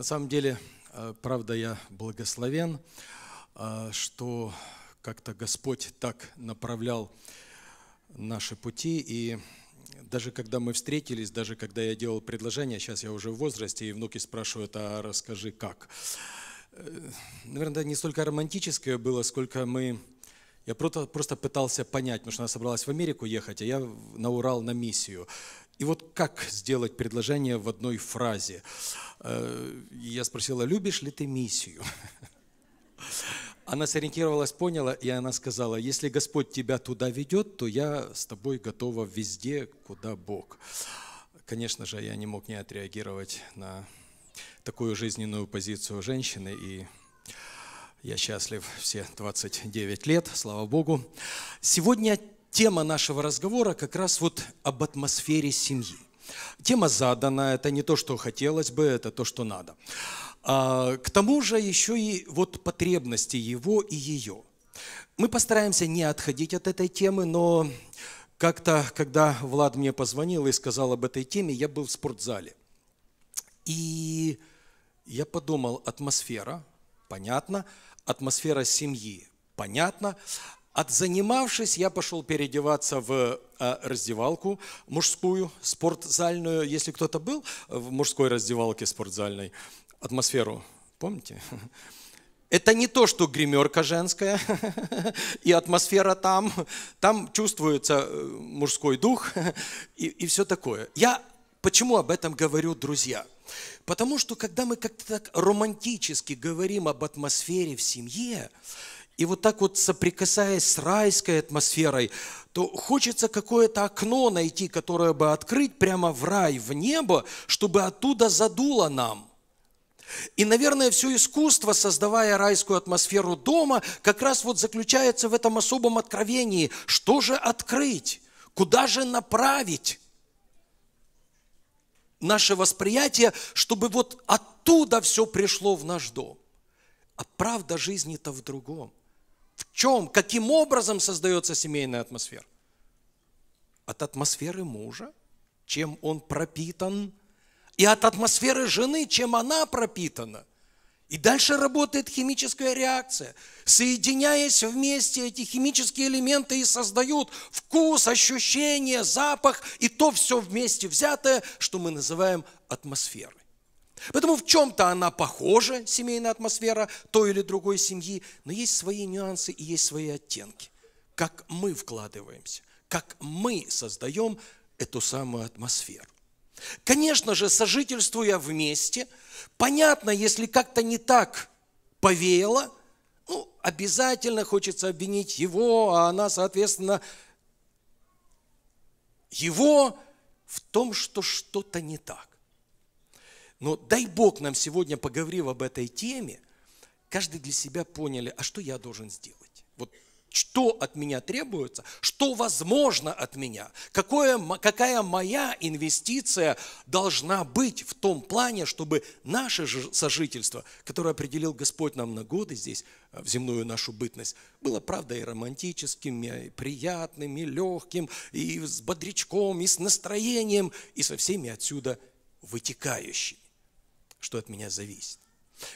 На самом деле, э, правда, я благословен, э, что как-то Господь так направлял наши пути. И даже когда мы встретились, даже когда я делал предложение, сейчас я уже в возрасте, и внуки спрашивают, а расскажи как. Э, наверное, не столько романтическое было, сколько мы... Я просто, просто пытался понять, потому что она собралась в Америку ехать, а я на Урал на миссию. И вот как сделать предложение в одной фразе? Э, я спросила, любишь ли ты миссию? Она сориентировалась, поняла, и она сказала, если Господь тебя туда ведет, то я с тобой готова везде, куда Бог. Конечно же, я не мог не отреагировать на такую жизненную позицию женщины, и я счастлив все 29 лет, слава Богу. Сегодня тема нашего разговора как раз вот об атмосфере семьи. Тема задана, это не то, что хотелось бы, это то, что надо. А, к тому же еще и вот потребности его и ее. Мы постараемся не отходить от этой темы, но как-то, когда Влад мне позвонил и сказал об этой теме, я был в спортзале. И я подумал, атмосфера, понятно, атмосфера семьи, понятно, Отзанимавшись, я пошел переодеваться в э, раздевалку мужскую, спортзальную. Если кто-то был в мужской раздевалке спортзальной, атмосферу помните? Это не то, что гримерка женская и атмосфера там. Там чувствуется э, мужской дух и, и все такое. Я почему об этом говорю, друзья? Потому что когда мы как-то так романтически говорим об атмосфере в семье, и вот так вот соприкасаясь с райской атмосферой, то хочется какое-то окно найти, которое бы открыть прямо в рай, в небо, чтобы оттуда задуло нам. И, наверное, все искусство, создавая райскую атмосферу дома, как раз вот заключается в этом особом откровении. Что же открыть? Куда же направить наше восприятие, чтобы вот оттуда все пришло в наш дом? А правда жизни-то в другом. В чем, каким образом создается семейная атмосфера? От атмосферы мужа, чем он пропитан, и от атмосферы жены, чем она пропитана. И дальше работает химическая реакция. Соединяясь вместе, эти химические элементы и создают вкус, ощущение, запах и то все вместе взятое, что мы называем атмосферой. Поэтому в чем-то она похожа, семейная атмосфера той или другой семьи, но есть свои нюансы и есть свои оттенки. Как мы вкладываемся, как мы создаем эту самую атмосферу. Конечно же, сожительствуя вместе, понятно, если как-то не так повеяло, ну, обязательно хочется обвинить его, а она, соответственно, его в том, что что-то не так. Но дай Бог нам сегодня, поговорив об этой теме, каждый для себя поняли, а что я должен сделать? Вот что от меня требуется, что возможно от меня, какое, какая моя инвестиция должна быть в том плане, чтобы наше сожительство, которое определил Господь нам на годы здесь, э, в земную нашу бытность, было, правда, и романтическим, и э, приятным, и легким, и с бодрячком, и с настроением, и со всеми отсюда вытекающими что от меня зависит.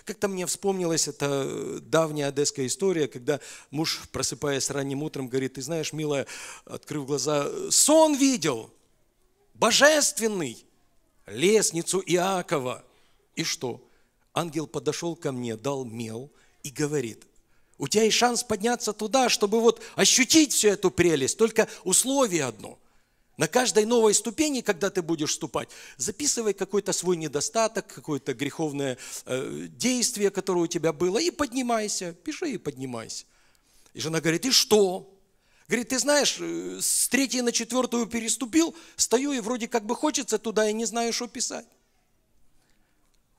Как-то мне вспомнилась эта э, давняя одесская история, когда муж, просыпаясь ранним утром, говорит, ты знаешь, милая, открыв глаза, сон видел, божественный, лестницу Иакова. И что? Ангел подошел ко мне, дал мел и говорит, у тебя есть шанс подняться туда, чтобы вот ощутить всю эту прелесть, только условие одно. На каждой новой ступени, когда ты будешь ступать, записывай какой-то свой недостаток, какое-то греховное э, действие, которое у тебя было, и поднимайся, пиши и поднимайся. И жена говорит, и что? Говорит, ты знаешь, э, с третьей на четвертую переступил, стою и вроде как бы хочется туда, и не знаю, что писать.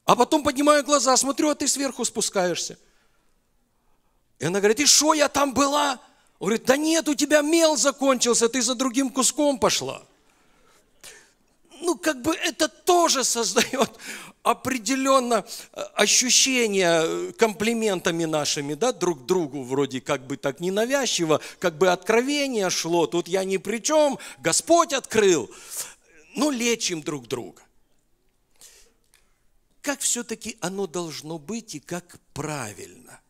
А потом поднимаю глаза, смотрю, а ты сверху спускаешься. И она говорит, и что я там была? Он говорит, да нет, у тебя мел закончился, ты за другим куском пошла. Ну, как бы это тоже создает определенно э, ощущение э, комплиментами нашими, да, друг другу вроде как бы так ненавязчиво, как бы откровение шло, тут я ни при чем, Господь открыл. Ну, лечим друг друга. Как все-таки оно должно быть и как правильно?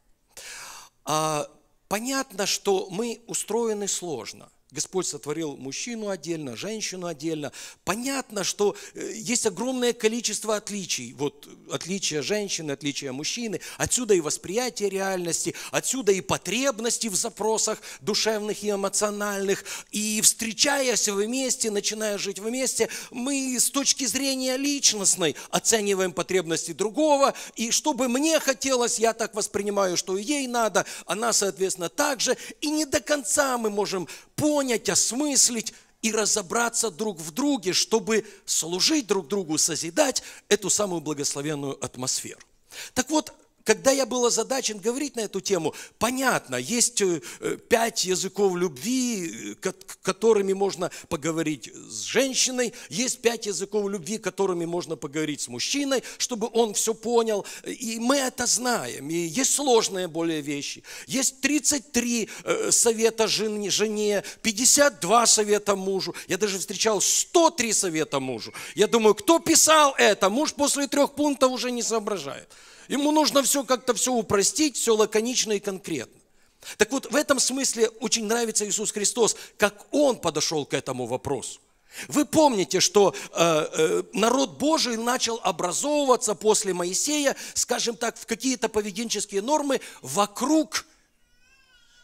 А Понятно, что мы устроены сложно. Господь сотворил мужчину отдельно, женщину отдельно. Понятно, что э, есть огромное количество отличий. Вот э, отличия женщины, отличия мужчины. Отсюда и восприятие реальности, отсюда и потребности в запросах душевных и эмоциональных. И встречаясь вместе, начиная жить вместе, мы с точки зрения личностной оцениваем потребности другого. И что бы мне хотелось, я так воспринимаю, что ей надо, она, соответственно, также. И не до конца мы можем полностью понять, осмыслить и разобраться друг в друге, чтобы служить друг другу, созидать эту самую благословенную атмосферу. Так вот, когда я был озадачен говорить на эту тему, понятно, есть э, э, пять языков любви, э, которыми можно поговорить с женщиной, есть пять языков любви, которыми можно поговорить с мужчиной, чтобы он все понял. И мы это знаем. И есть сложные более вещи. Есть 33 совета жене, 52 совета мужу. Я даже встречал 103 совета мужу. Я думаю, кто писал это? Муж после трех пунктов уже не соображает. Ему нужно все как-то все упростить, все лаконично и конкретно. Так вот, в этом смысле очень нравится Иисус Христос, как Он подошел к этому вопросу. Вы помните, что э, э, народ Божий начал образовываться после Моисея, скажем так, в какие-то поведенческие нормы вокруг,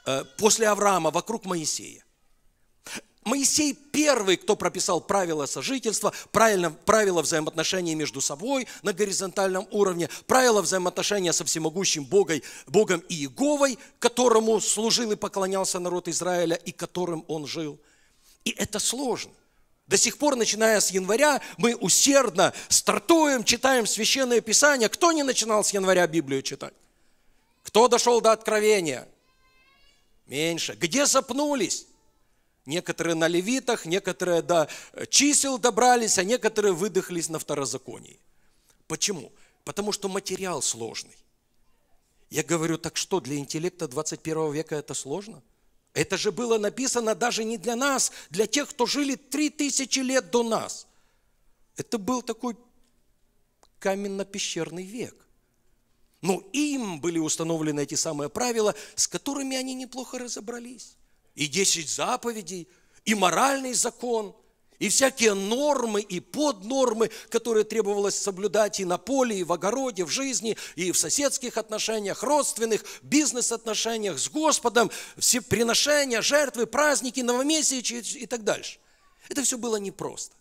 э, после Авраама, вокруг Моисея. Моисей первый, кто прописал правила сожительства, правильно, правила взаимоотношений между собой на горизонтальном уровне, правила взаимоотношения со всемогущим Богой, Богом Иеговой, которому служил и поклонялся народ Израиля и которым он жил. И это сложно. До сих пор, начиная с января, мы усердно стартуем, читаем Священное Писание. Кто не начинал с января Библию читать? Кто дошел до Откровения? Меньше. Где запнулись? Некоторые на левитах, некоторые до чисел добрались, а некоторые выдохлись на второзаконии. Почему? Потому что материал сложный. Я говорю, так что, для интеллекта 21 века это сложно? Это же было написано даже не для нас, для тех, кто жили 3000 лет до нас. Это был такой каменно-пещерный век. Но им были установлены эти самые правила, с которыми они неплохо разобрались и десять заповедей, и моральный закон, и всякие нормы и поднормы, которые требовалось соблюдать и на поле, и в огороде, в жизни, и в соседских отношениях, родственных, бизнес-отношениях с Господом, все приношения, жертвы, праздники, новомесячи и так дальше. Это все было непросто.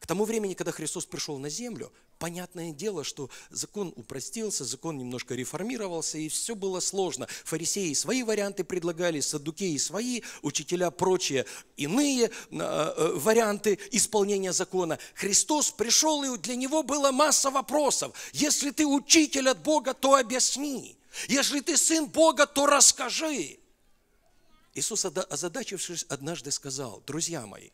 К тому времени, когда Христос пришел на землю, понятное дело, что закон упростился, закон немножко реформировался, и все было сложно. Фарисеи свои варианты предлагали, саддукеи свои, учителя прочие иные э, э, варианты исполнения закона. Христос пришел, и для него была масса вопросов. Если ты учитель от Бога, то объясни. Если ты сын Бога, то расскажи. Иисус, озадачившись, однажды сказал, друзья мои,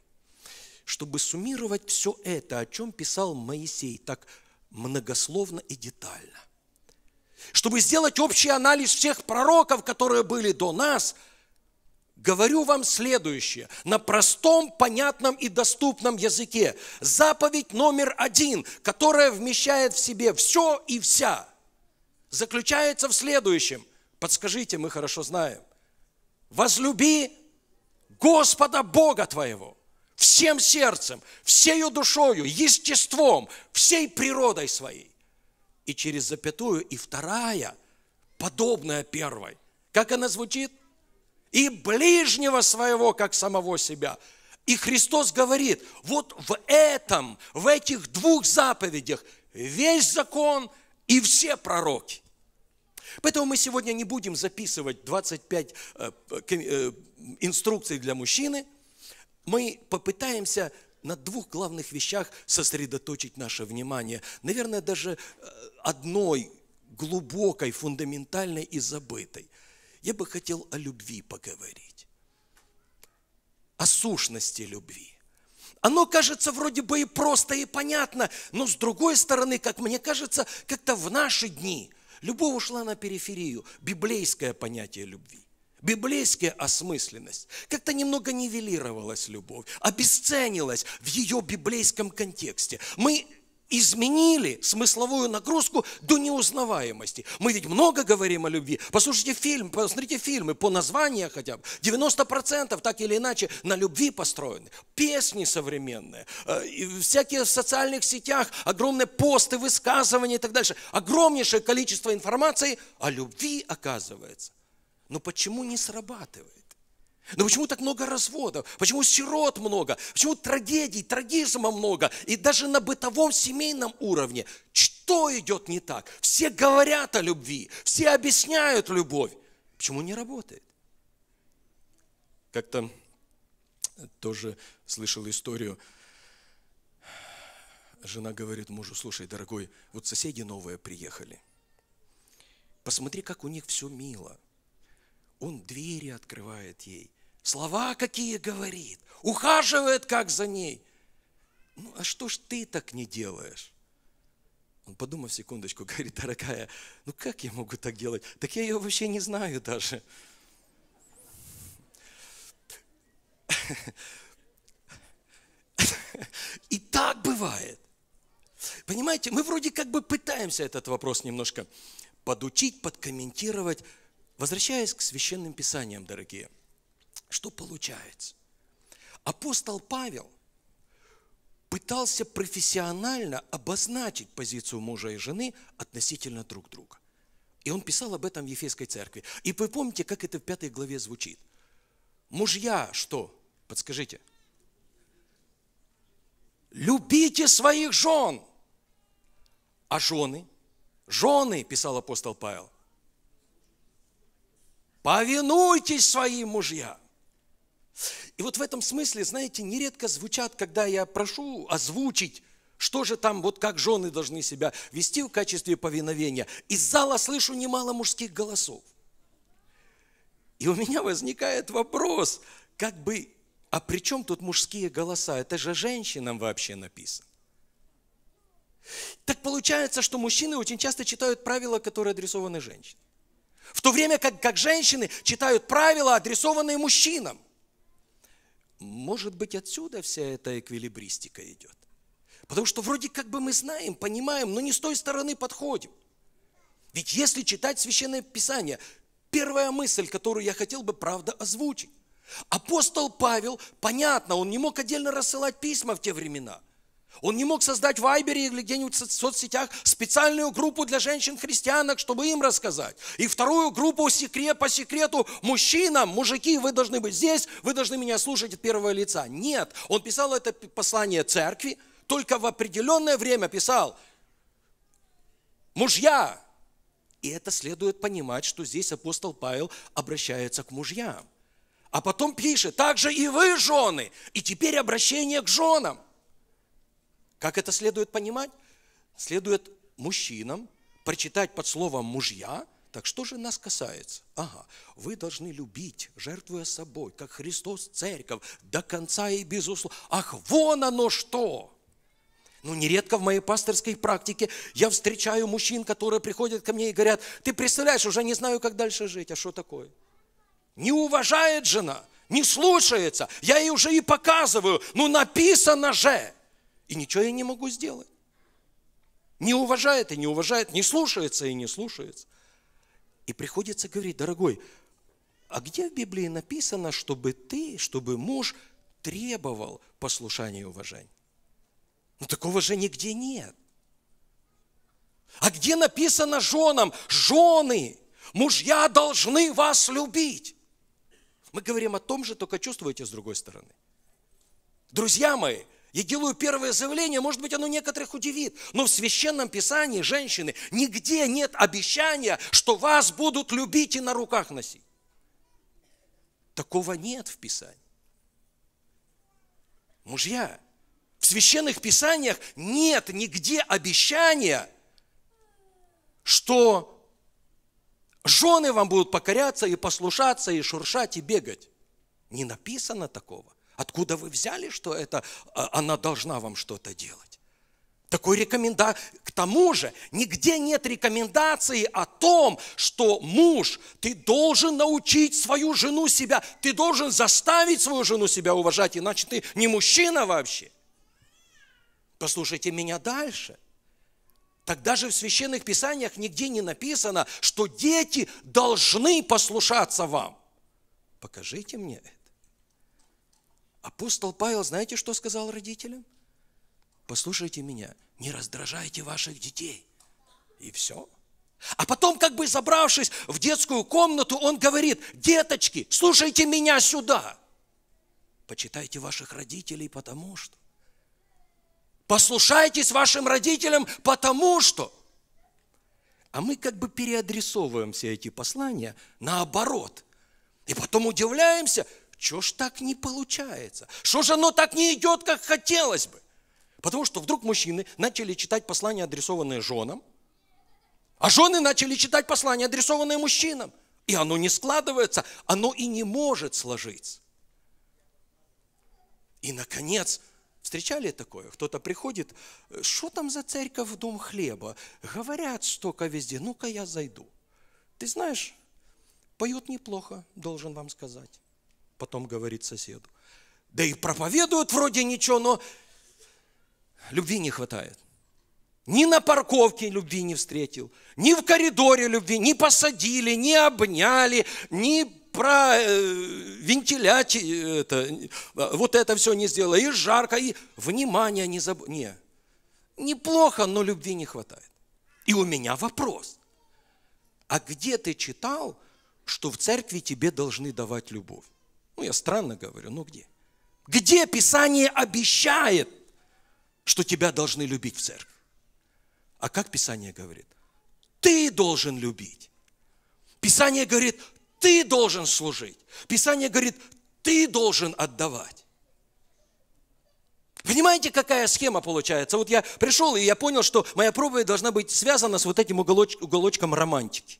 чтобы суммировать все это, о чем писал Моисей так многословно и детально. Чтобы сделать общий анализ всех пророков, которые были до нас, говорю вам следующее, на простом, понятном и доступном языке. Заповедь номер один, которая вмещает в себе все и вся, заключается в следующем. Подскажите, мы хорошо знаем. Возлюби Господа Бога твоего всем сердцем, всею душою, естеством, всей природой своей. И через запятую, и вторая, подобная первой. Как она звучит? И ближнего своего, как самого себя. И Христос говорит, вот в этом, в этих двух заповедях весь закон и все пророки. Поэтому мы сегодня не будем записывать 25 э, э, э, инструкций для мужчины – мы попытаемся на двух главных вещах сосредоточить наше внимание. Наверное, даже э, одной глубокой, фундаментальной и забытой. Я бы хотел о любви поговорить. О сущности любви. Оно кажется вроде бы и просто, и понятно, но с другой стороны, как мне кажется, как-то в наши дни любовь ушла на периферию, библейское понятие любви библейская осмысленность как-то немного нивелировалась любовь, обесценилась в ее библейском контексте. Мы изменили смысловую нагрузку до неузнаваемости. Мы ведь много говорим о любви. Послушайте фильм, посмотрите фильмы по названию хотя бы. 90% так или иначе на любви построены. Песни современные, э, всякие в социальных сетях, огромные посты, высказывания и так дальше. Огромнейшее количество информации о любви оказывается – но почему не срабатывает? Но почему так много разводов? Почему сирот много? Почему трагедий, трагизма много? И даже на бытовом семейном уровне. Что идет не так? Все говорят о любви, все объясняют любовь. Почему не работает? Как-то тоже слышал историю. Жена говорит мужу, слушай, дорогой, вот соседи новые приехали. Посмотри, как у них все мило. Он двери открывает ей, слова какие говорит, ухаживает как за ней. Ну, а что ж ты так не делаешь? Он, подумав секундочку, говорит, дорогая, ну как я могу так делать? Так я ее вообще не знаю даже. И так бывает. Понимаете, мы вроде как бы пытаемся этот вопрос немножко подучить, подкомментировать, Возвращаясь к священным писаниям, дорогие, что получается? Апостол Павел пытался профессионально обозначить позицию мужа и жены относительно друг друга. И он писал об этом в Ефейской церкви. И вы помните, как это в пятой главе звучит? Мужья что? Подскажите. Любите своих жен. А жены? Жены, писал апостол Павел, повинуйтесь своим мужьям. И вот в этом смысле, знаете, нередко звучат, когда я прошу озвучить, что же там, вот как жены должны себя вести в качестве повиновения. Из зала слышу немало мужских голосов. И у меня возникает вопрос, как бы, а при чем тут мужские голоса? Это же женщинам вообще написано. Так получается, что мужчины очень часто читают правила, которые адресованы женщинам. В то время как, как женщины читают правила, адресованные мужчинам. Может быть, отсюда вся эта эквилибристика идет. Потому что вроде как бы мы знаем, понимаем, но не с той стороны подходим. Ведь если читать Священное Писание, первая мысль, которую я хотел бы, правда, озвучить. Апостол Павел, понятно, он не мог отдельно рассылать письма в те времена – он не мог создать в Вайбере или где-нибудь в соцсетях специальную группу для женщин-христианок, чтобы им рассказать. И вторую группу секрет, по секрету мужчинам, мужики, вы должны быть здесь, вы должны меня слушать от первого лица. Нет, он писал это послание церкви, только в определенное время писал. Мужья, и это следует понимать, что здесь апостол Павел обращается к мужьям. А потом пишет, также и вы, жены. И теперь обращение к женам – как это следует понимать? Следует мужчинам прочитать под словом «мужья», так что же нас касается? Ага, вы должны любить, жертвуя собой, как Христос церковь, до конца и без безусловно. Ах, вон оно что! Ну, нередко в моей пасторской практике я встречаю мужчин, которые приходят ко мне и говорят, ты представляешь, уже не знаю, как дальше жить, а что такое? Не уважает жена, не слушается, я ей уже и показываю, ну написано же. И ничего я не могу сделать. Не уважает и не уважает, не слушается и не слушается. И приходится говорить, дорогой, а где в Библии написано, чтобы ты, чтобы муж требовал послушания и уважения? Ну, такого же нигде нет. А где написано женам, жены, мужья должны вас любить? Мы говорим о том же, только чувствуете с другой стороны. Друзья мои, я делаю первое заявление, может быть, оно некоторых удивит, но в Священном Писании, женщины, нигде нет обещания, что вас будут любить и на руках носить. Такого нет в Писании. Мужья, в священных писаниях нет нигде обещания, что жены вам будут покоряться и послушаться, и шуршать, и бегать. Не написано такого. Откуда вы взяли, что это а, она должна вам что-то делать? Такой рекоменда... К тому же, нигде нет рекомендации о том, что муж, ты должен научить свою жену себя, ты должен заставить свою жену себя уважать, иначе ты не мужчина вообще. Послушайте меня дальше. Тогда же в священных писаниях нигде не написано, что дети должны послушаться вам. Покажите мне это. Апостол Павел, знаете, что сказал родителям? Послушайте меня, не раздражайте ваших детей. И все. А потом, как бы забравшись в детскую комнату, он говорит, деточки, слушайте меня сюда. Почитайте ваших родителей, потому что. Послушайтесь вашим родителям, потому что. А мы как бы переадресовываем все эти послания наоборот. И потом удивляемся, что ж так не получается? Что ж оно так не идет, как хотелось бы? Потому что вдруг мужчины начали читать послания, адресованные женам, а жены начали читать послания, адресованные мужчинам. И оно не складывается, оно и не может сложиться. И, наконец, встречали такое? Кто-то приходит, что там за церковь в дом хлеба? Говорят столько везде, ну-ка я зайду. Ты знаешь, поют неплохо, должен вам сказать потом говорит соседу. Да и проповедуют вроде ничего, но любви не хватает. Ни на парковке любви не встретил, ни в коридоре любви, не посадили, не обняли, не про э, вентиляти, это, вот это все не сделала, и жарко, и внимания не забыл. Не, неплохо, но любви не хватает. И у меня вопрос. А где ты читал, что в церкви тебе должны давать любовь? Ну, я странно говорю, ну где? Где Писание обещает, что тебя должны любить в церкви? А как Писание говорит? Ты должен любить. Писание говорит, ты должен служить. Писание говорит, ты должен отдавать. Понимаете, какая схема получается? Вот я пришел, и я понял, что моя проповедь должна быть связана с вот этим уголоч, уголочком романтики.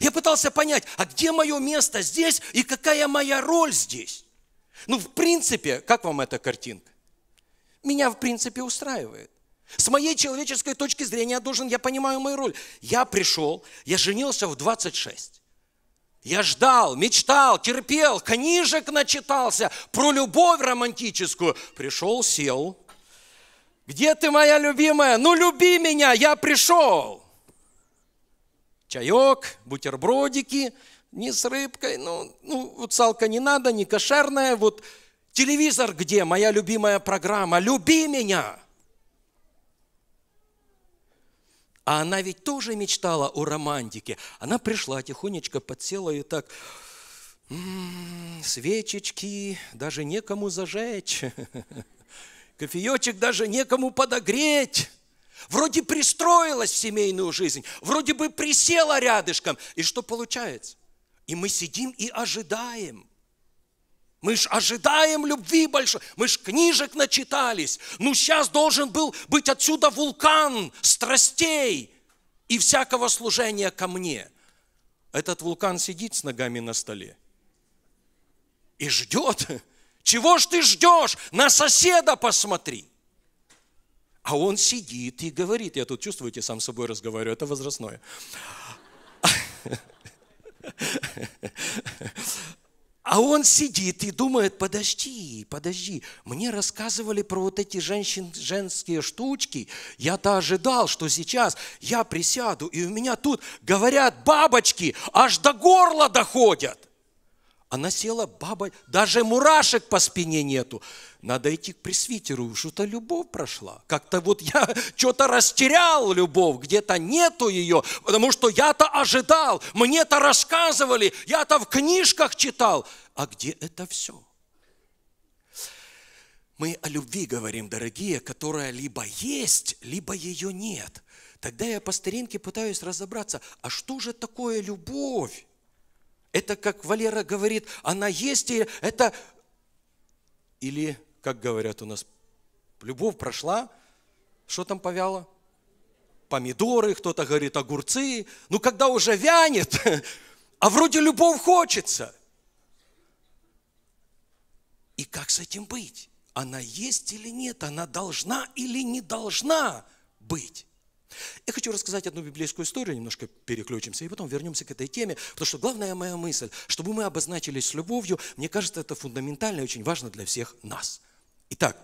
Я пытался понять, а где мое место здесь и какая моя роль здесь? Ну, в принципе, как вам эта картинка? Меня, в принципе, устраивает. С моей человеческой точки зрения я должен, я понимаю мою роль. Я пришел, я женился в 26. Я ждал, мечтал, терпел, книжек начитался про любовь романтическую. Пришел, сел. Где ты, моя любимая? Ну, люби меня, я пришел чаек, бутербродики, не с рыбкой, ну, ну вот салка не надо, не кошерная, вот телевизор где, моя любимая программа, люби меня. А она ведь тоже мечтала о романтике. Она пришла, тихонечко подсела и так, м-м, свечечки даже некому зажечь, кофеечек даже некому подогреть вроде пристроилась в семейную жизнь, вроде бы присела рядышком. И что получается? И мы сидим и ожидаем. Мы ж ожидаем любви большой, мы ж книжек начитались. Ну, сейчас должен был быть отсюда вулкан страстей и всякого служения ко мне. Этот вулкан сидит с ногами на столе и ждет. Чего ж ты ждешь? На соседа посмотри. А он сидит и говорит, я тут, чувствуете, сам с собой разговариваю, это возрастное. А он сидит и думает, подожди, подожди, мне рассказывали про вот эти женщин, женские штучки, я-то ожидал, что сейчас я присяду, и у меня тут, говорят, бабочки аж до горла доходят. Она села, баба, даже мурашек по спине нету. Надо идти к пресвитеру, что-то любовь прошла. Как-то вот я что-то растерял любовь, где-то нету ее, потому что я-то ожидал, мне-то рассказывали, я-то в книжках читал. А где это все? Мы о любви говорим, дорогие, которая либо есть, либо ее нет. Тогда я по старинке пытаюсь разобраться, а что же такое любовь? это, как Валера говорит, она есть, или это... Или, как говорят у нас, любовь прошла, что там повяло? Помидоры, кто-то говорит, огурцы. Ну, когда уже вянет, а вроде любовь хочется. И как с этим быть? Она есть или нет? Она должна или не должна быть? Я хочу рассказать одну библейскую историю, немножко переключимся, и потом вернемся к этой теме, потому что главная моя мысль, чтобы мы обозначились с любовью, мне кажется, это фундаментально и очень важно для всех нас. Итак,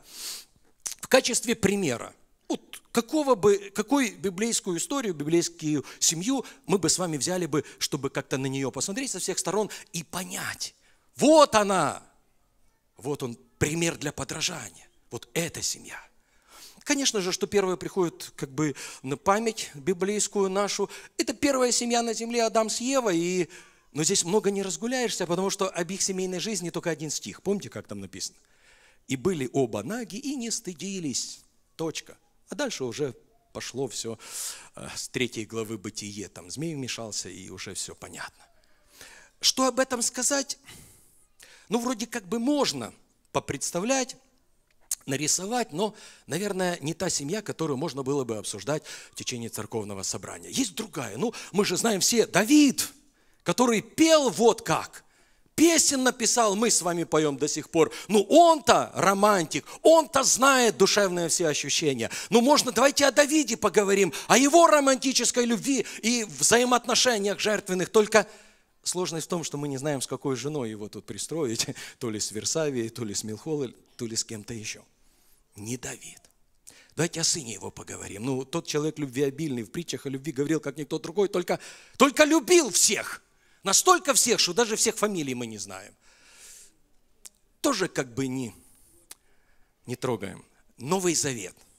в качестве примера, вот какого бы, какую библейскую историю, библейскую семью мы бы с вами взяли бы, чтобы как-то на нее посмотреть со всех сторон и понять. Вот она, вот он пример для подражания. Вот эта семья – Конечно же, что первое приходит как бы на память библейскую нашу. Это первая семья на земле Адам с Евой. И... Но здесь много не разгуляешься, потому что об их семейной жизни только один стих. Помните, как там написано? И были оба наги и не стыдились. Точка. А дальше уже пошло все э, с третьей главы бытие. Там змей вмешался, и уже все понятно. Что об этом сказать? Ну, вроде как бы можно попредставлять, нарисовать, но, наверное, не та семья, которую можно было бы обсуждать в течение церковного собрания. Есть другая. Ну, мы же знаем все, Давид, который пел вот как. Песен написал, мы с вами поем до сих пор. Ну, он-то романтик, он-то знает душевные все ощущения. Ну, можно, давайте о Давиде поговорим, о его романтической любви и взаимоотношениях жертвенных. Только Сложность в том, что мы не знаем, с какой женой его тут пристроить, то ли с Версавией, то ли с Милхолой, то ли с кем-то еще. Не Давид. Давайте о сыне его поговорим. Ну, тот человек любвеобильный, в притчах о любви говорил, как никто другой, только, только любил всех. Настолько всех, что даже всех фамилий мы не знаем. Тоже как бы не, не трогаем. Новый Завет –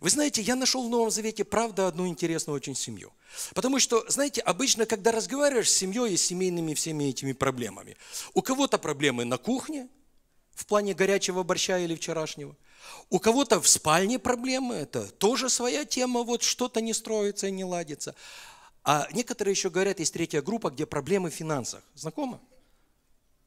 вы знаете, я нашел в Новом Завете, правда, одну интересную очень семью. Потому что, знаете, обычно, когда разговариваешь с семьей и с семейными всеми этими проблемами, у кого-то проблемы на кухне, в плане горячего борща или вчерашнего. У кого-то в спальне проблемы, это тоже своя тема, вот что-то не строится и не ладится. А некоторые еще говорят, есть третья группа, где проблемы в финансах. Знакомо?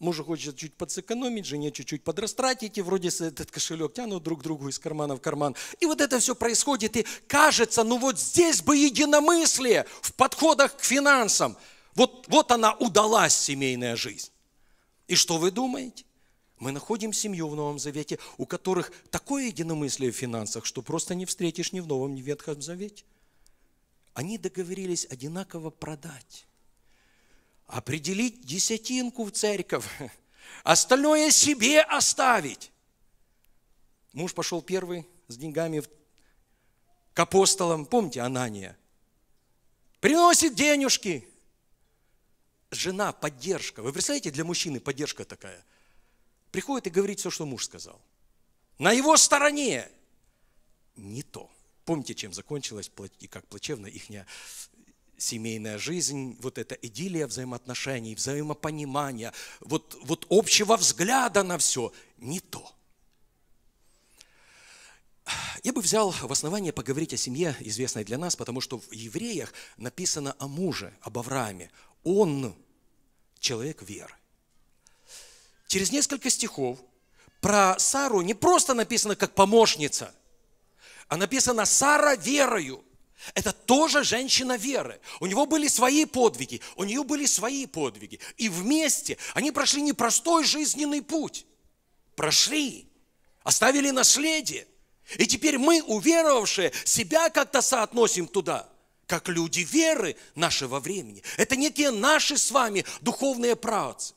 Мужу хочется чуть подсэкономить, жене чуть-чуть подрастратить, и вроде этот кошелек тянут друг другу из кармана в карман. И вот это все происходит, и кажется, ну вот здесь бы единомыслие в подходах к финансам. Вот, вот она удалась, семейная жизнь. И что вы думаете? Мы находим семью в Новом Завете, у которых такое единомыслие в финансах, что просто не встретишь ни в Новом, ни в Ветхом Завете. Они договорились одинаково продать определить десятинку в церковь, остальное себе оставить. Муж пошел первый с деньгами к апостолам, помните, Анания. Приносит денежки. Жена, поддержка. Вы представляете, для мужчины поддержка такая. Приходит и говорит все, что муж сказал. На его стороне не то. Помните, чем закончилась и как плачевно их семейная жизнь, вот эта идиллия взаимоотношений, взаимопонимания, вот, вот общего взгляда на все не то. Я бы взял в основание поговорить о семье, известной для нас, потому что в евреях написано о муже, об Аврааме. Он человек веры. Через несколько стихов про Сару не просто написано как помощница, а написано Сара верою – это тоже женщина веры. У него были свои подвиги, у нее были свои подвиги. И вместе они прошли непростой жизненный путь. Прошли, оставили наследие. И теперь мы, уверовавшие, себя как-то соотносим туда, как люди веры нашего времени. Это некие наши с вами духовные праотцы.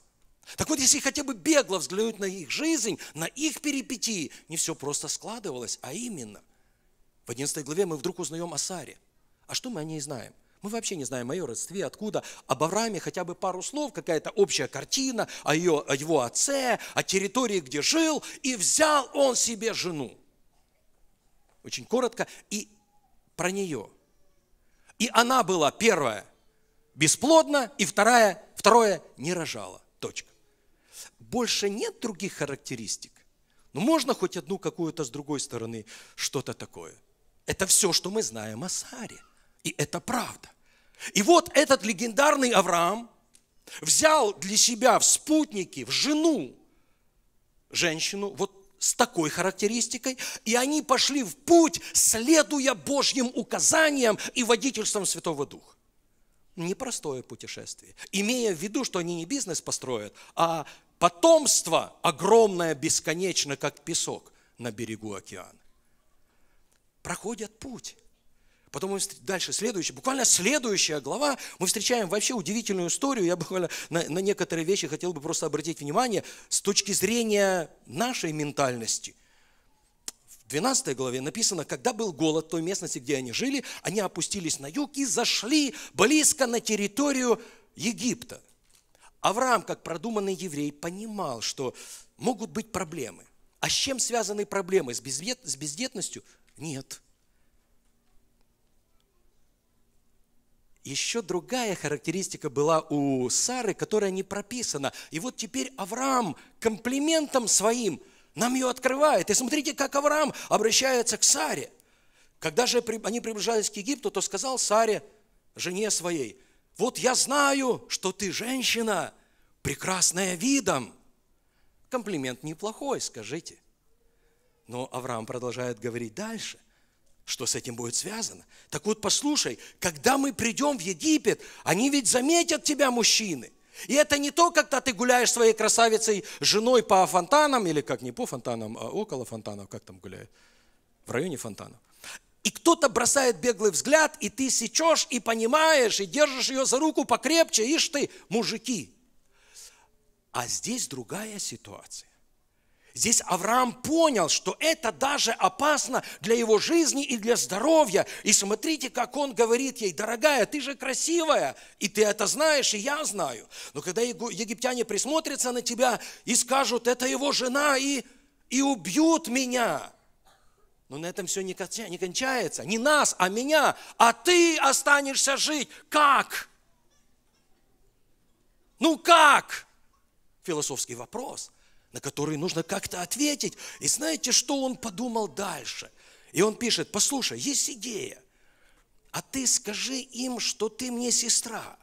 Так вот, если хотя бы бегло взглянуть на их жизнь, на их перипетии, не все просто складывалось, а именно – в 11 главе мы вдруг узнаем о Саре. А что мы о ней знаем? Мы вообще не знаем о ее родстве, откуда. Об Аврааме хотя бы пару слов, какая-то общая картина о, ее, о его отце, о территории, где жил, и взял он себе жену. Очень коротко. И про нее. И она была первая бесплодна, и вторая, второе не рожала. Точка. Больше нет других характеристик. Но ну, можно хоть одну какую-то с другой стороны, что-то такое – это все, что мы знаем о Саре. И это правда. И вот этот легендарный Авраам взял для себя в спутники, в жену женщину вот с такой характеристикой, и они пошли в путь, следуя Божьим указаниям и водительством Святого Духа. Непростое путешествие, имея в виду, что они не бизнес построят, а потомство огромное, бесконечно, как песок на берегу океана проходят путь. Потом мы дальше, следующая, буквально следующая глава, мы встречаем вообще удивительную историю. Я буквально на, на некоторые вещи хотел бы просто обратить внимание с точки зрения нашей ментальности. В 12 главе написано, когда был голод в той местности, где они жили, они опустились на юг и зашли близко на территорию Египта. Авраам, как продуманный еврей, понимал, что могут быть проблемы. А с чем связаны проблемы? С бездетностью? Нет. Еще другая характеристика была у Сары, которая не прописана. И вот теперь Авраам комплиментом своим нам ее открывает. И смотрите, как Авраам обращается к Саре. Когда же они приближались к Египту, то сказал Саре, жене своей, «Вот я знаю, что ты женщина, прекрасная видом». Комплимент неплохой, скажите. Но Авраам продолжает говорить дальше, что с этим будет связано. Так вот, послушай, когда мы придем в Египет, они ведь заметят тебя, мужчины. И это не то, когда ты гуляешь своей красавицей женой по фонтанам, или как не по фонтанам, а около фонтанов, как там гуляют, в районе фонтанов. И кто-то бросает беглый взгляд, и ты сечешь, и понимаешь, и держишь ее за руку покрепче, ишь ты, мужики. А здесь другая ситуация. Здесь Авраам понял, что это даже опасно для его жизни и для здоровья. И смотрите, как он говорит ей, дорогая, ты же красивая, и ты это знаешь, и я знаю. Но когда египтяне присмотрятся на тебя и скажут, это его жена, и, и убьют меня. Но на этом все не кончается. Не нас, а меня. А ты останешься жить. Как? Ну как? Философский вопрос на которые нужно как-то ответить. И знаете, что он подумал дальше? И он пишет, послушай, есть идея, а ты скажи им, что ты мне сестра.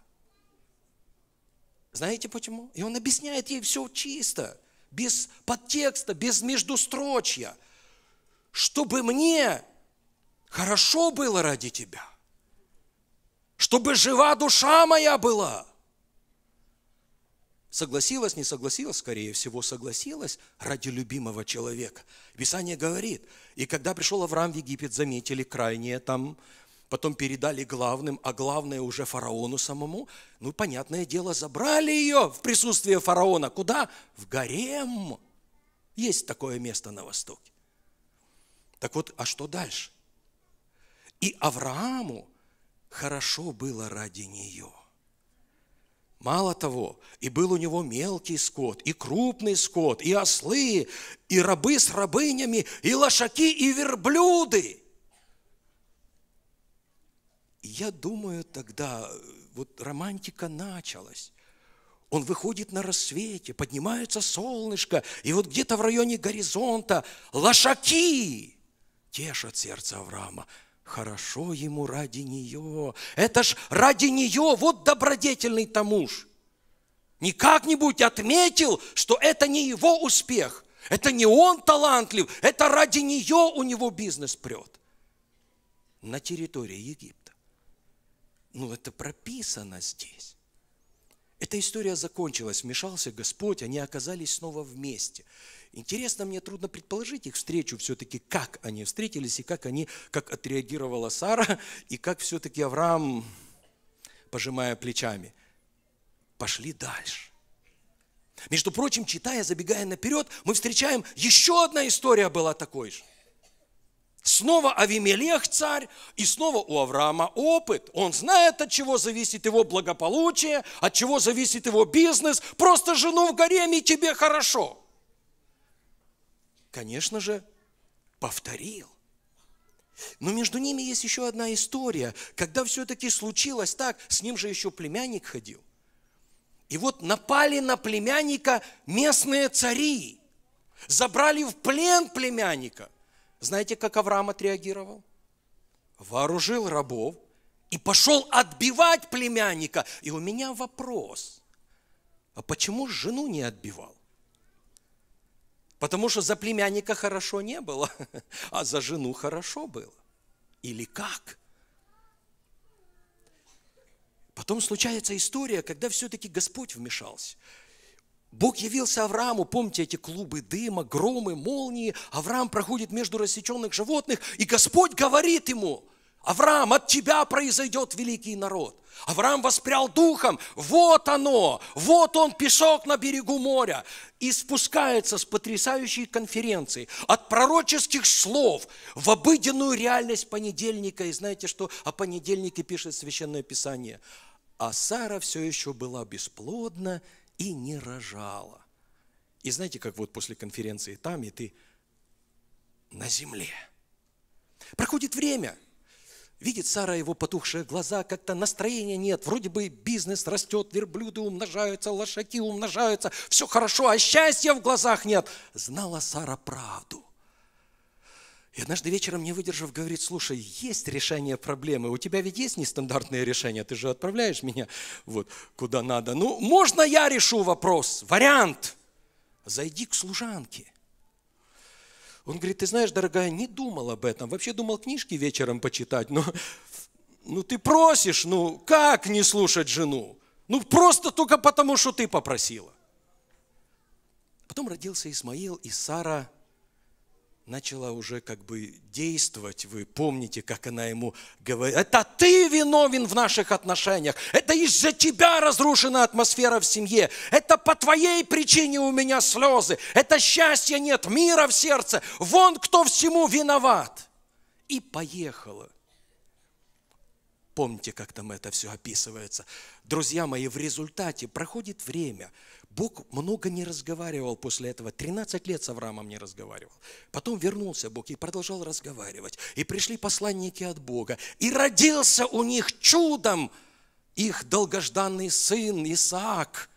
Знаете почему? И он объясняет ей все чисто, без подтекста, без междустрочья, чтобы мне хорошо было ради тебя, чтобы жива душа моя была – Согласилась, не согласилась, скорее всего, согласилась ради любимого человека. Писание говорит, и когда пришел Авраам в Египет, заметили крайнее там, потом передали главным, а главное уже фараону самому. Ну, понятное дело, забрали ее в присутствие фараона. Куда? В гарем. Есть такое место на Востоке. Так вот, а что дальше? И Аврааму хорошо было ради нее – Мало того, и был у него мелкий скот, и крупный скот, и ослы, и рабы с рабынями, и лошаки, и верблюды. я думаю тогда, э, вот романтика началась. Он выходит на рассвете, поднимается солнышко, и вот где-то в районе горизонта лошаки тешат сердце Авраама. Хорошо ему ради нее. Это ж ради нее, вот добродетельный тому ж. Не как-нибудь отметил, что это не его успех. Это не он талантлив, это ради нее у него бизнес прет. На территории Египта. Ну, это прописано здесь. Эта история закончилась, вмешался Господь, они оказались снова вместе. Интересно, мне трудно предположить их встречу все-таки, как они встретились и как они, как отреагировала Сара, и как все-таки Авраам, пожимая плечами, пошли дальше. Между прочим, читая, забегая наперед, мы встречаем, еще одна история была такой же. Снова Авимелех царь, и снова у Авраама опыт. Он знает, от чего зависит его благополучие, от чего зависит его бизнес. Просто жену в гареме, тебе хорошо. Конечно же, повторил. Но между ними есть еще одна история, когда все-таки случилось так, с ним же еще племянник ходил. И вот напали на племянника местные цари, забрали в плен племянника – знаете, как Авраам отреагировал? Вооружил рабов и пошел отбивать племянника. И у меня вопрос, а почему жену не отбивал? Потому что за племянника хорошо не было, а за жену хорошо было. Или как? Потом случается история, когда все-таки Господь вмешался. Бог явился Аврааму, помните эти клубы дыма, громы, молнии, Авраам проходит между рассеченных животных, и Господь говорит ему, Авраам, от тебя произойдет великий народ. Авраам воспрял духом, вот оно, вот он, песок на берегу моря. И спускается с потрясающей конференции, от пророческих слов в обыденную реальность понедельника. И знаете, что о понедельнике пишет Священное Писание? А Сара все еще была бесплодна и не рожала. И знаете, как вот после конференции там, и ты на земле. Проходит время, видит Сара его потухшие глаза, как-то настроения нет, вроде бы бизнес растет, верблюды умножаются, лошаки умножаются, все хорошо, а счастья в глазах нет. Знала Сара правду. И однажды вечером, не выдержав, говорит, слушай, есть решение проблемы, у тебя ведь есть нестандартное решение. ты же отправляешь меня вот куда надо. Ну, можно я решу вопрос? Вариант. Зайди к служанке. Он говорит, ты знаешь, дорогая, не думал об этом. Вообще думал книжки вечером почитать, но ну ты просишь, ну как не слушать жену? Ну просто только потому, что ты попросила. Потом родился Исмаил, и Сара – начала уже как бы действовать. Вы помните, как она ему говорит, это ты виновен в наших отношениях, это из-за тебя разрушена атмосфера в семье, это по твоей причине у меня слезы, это счастья нет, мира в сердце, вон кто всему виноват. И поехала. Помните, как там это все описывается. Друзья мои, в результате проходит время, Бог много не разговаривал после этого. 13 лет с Авраамом не разговаривал. Потом вернулся Бог и продолжал разговаривать. И пришли посланники от Бога. И родился у них чудом их долгожданный сын Исаак.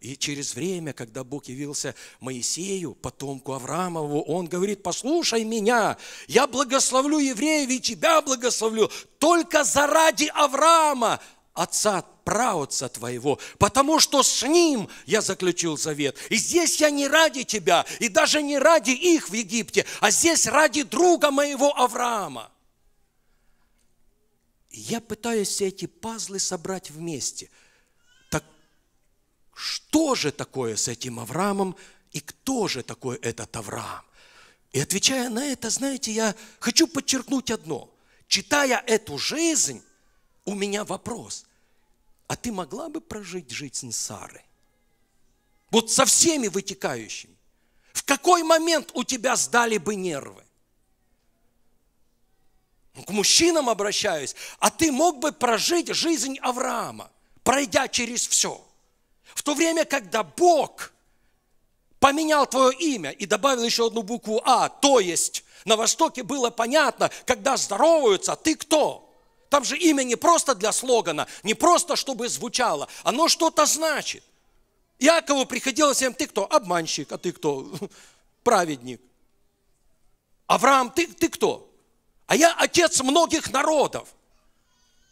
И через время, когда Бог явился Моисею, потомку Авраамову, он говорит, послушай меня, я благословлю евреев и тебя благословлю только заради Авраама отца, праотца твоего, потому что с ним я заключил завет. И здесь я не ради тебя, и даже не ради их в Египте, а здесь ради друга моего Авраама. И я пытаюсь все эти пазлы собрать вместе. Так что же такое с этим Авраамом, и кто же такой этот Авраам? И отвечая на это, знаете, я хочу подчеркнуть одно. Читая эту жизнь, у меня вопрос. А ты могла бы прожить жизнь Сары? Вот со всеми вытекающими. В какой момент у тебя сдали бы нервы? Ну, к мужчинам обращаюсь. А ты мог бы прожить жизнь Авраама, пройдя через все? В то время, когда Бог поменял твое имя и добавил еще одну букву А, то есть на Востоке было понятно, когда здороваются, ты кто? Там же имя не просто для слогана, не просто чтобы звучало, оно что-то значит. Иакову приходилось всем, «Эм, ты кто? Обманщик, а ты кто? Праведник. Авраам, ты, ты кто? А я отец многих народов.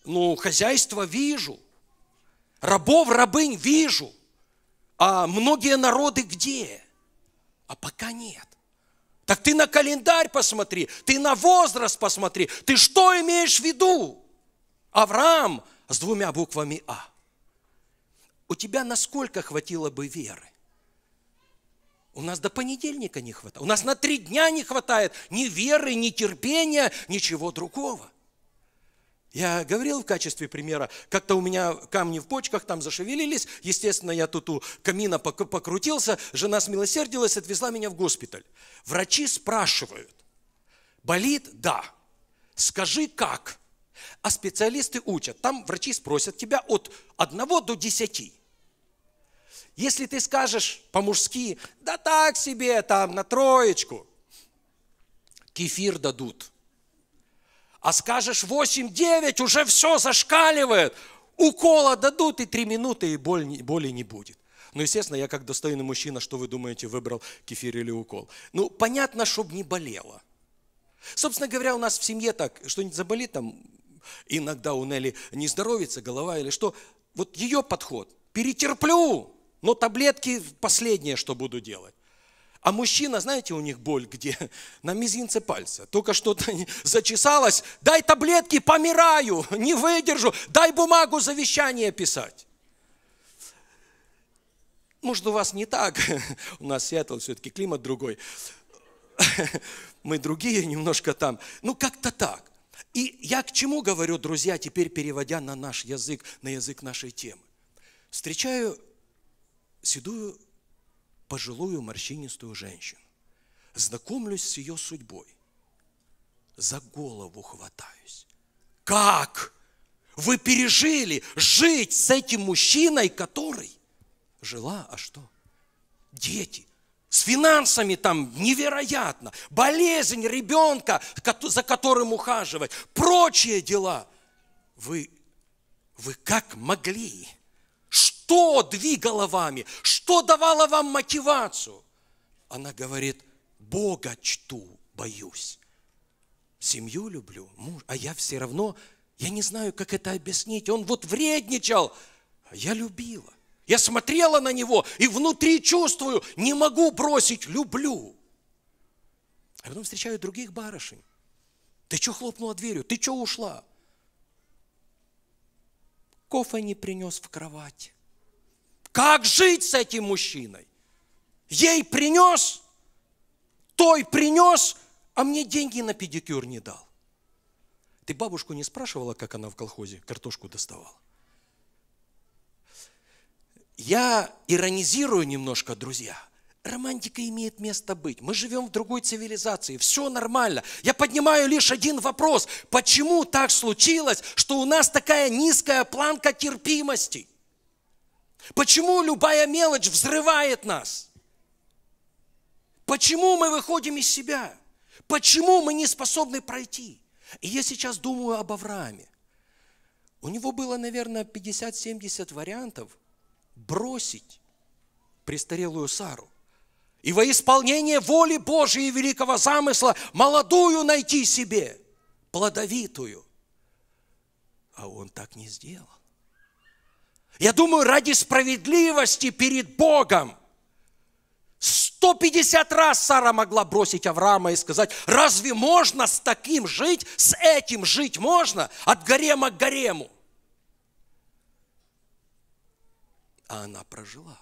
Ну, хозяйство вижу, рабов, рабынь вижу, а многие народы где? А пока нет. Так ты на календарь посмотри, ты на возраст посмотри, ты что имеешь в виду? Авраам с двумя буквами А. У тебя насколько хватило бы веры? У нас до понедельника не хватает. У нас на три дня не хватает ни веры, ни терпения, ничего другого. Я говорил в качестве примера, как-то у меня камни в почках там зашевелились, естественно, я тут у камина покрутился, жена смилосердилась, отвезла меня в госпиталь. Врачи спрашивают, болит? Да. Скажи, как? А специалисты учат. Там врачи спросят тебя от 1 до 10. Если ты скажешь по-мужски, да так себе, там, на троечку, кефир дадут. А скажешь 8-9, уже все зашкаливает. Укола дадут и 3 минуты, и боли, боли не будет. Ну, естественно, я как достойный мужчина, что вы думаете, выбрал кефир или укол? Ну, понятно, чтобы не болело. Собственно говоря, у нас в семье так, что-нибудь заболит, там, иногда у Нелли не здоровится голова или что. Вот ее подход – перетерплю, но таблетки последнее, что буду делать. А мужчина, знаете, у них боль где? На мизинце пальца. Только что-то зачесалось. Дай таблетки, помираю, не выдержу. Дай бумагу завещание писать. Может, у вас не так. У нас Сиэтл все-таки климат другой. Мы другие немножко там. Ну, как-то так. И я к чему говорю, друзья, теперь переводя на наш язык, на язык нашей темы. Встречаю седую, пожилую, морщинистую женщину. Знакомлюсь с ее судьбой. За голову хватаюсь. Как? Вы пережили жить с этим мужчиной, который жила, а что? Дети, с финансами там невероятно. Болезнь ребенка, за которым ухаживать. Прочие дела. Вы, вы как могли? Что двигало вами? Что давало вам мотивацию? Она говорит, Бога чту, боюсь. Семью люблю, муж, а я все равно, я не знаю, как это объяснить. Он вот вредничал, а я любила. Я смотрела на него и внутри чувствую, не могу бросить, люблю. А потом встречаю других барышень. Ты что хлопнула дверью? Ты что ушла? Кофе не принес в кровать. Как жить с этим мужчиной? Ей принес, той принес, а мне деньги на педикюр не дал. Ты бабушку не спрашивала, как она в колхозе картошку доставала? Я иронизирую немножко, друзья. Романтика имеет место быть. Мы живем в другой цивилизации, все нормально. Я поднимаю лишь один вопрос. Почему так случилось, что у нас такая низкая планка терпимости? Почему любая мелочь взрывает нас? Почему мы выходим из себя? Почему мы не способны пройти? И я сейчас думаю об Аврааме. У него было, наверное, 50-70 вариантов, бросить престарелую Сару и во исполнение воли Божией и великого замысла молодую найти себе, плодовитую. А он так не сделал. Я думаю, ради справедливости перед Богом 150 раз Сара могла бросить Авраама и сказать, разве можно с таким жить, с этим жить можно, от гарема к гарему? а она прожила.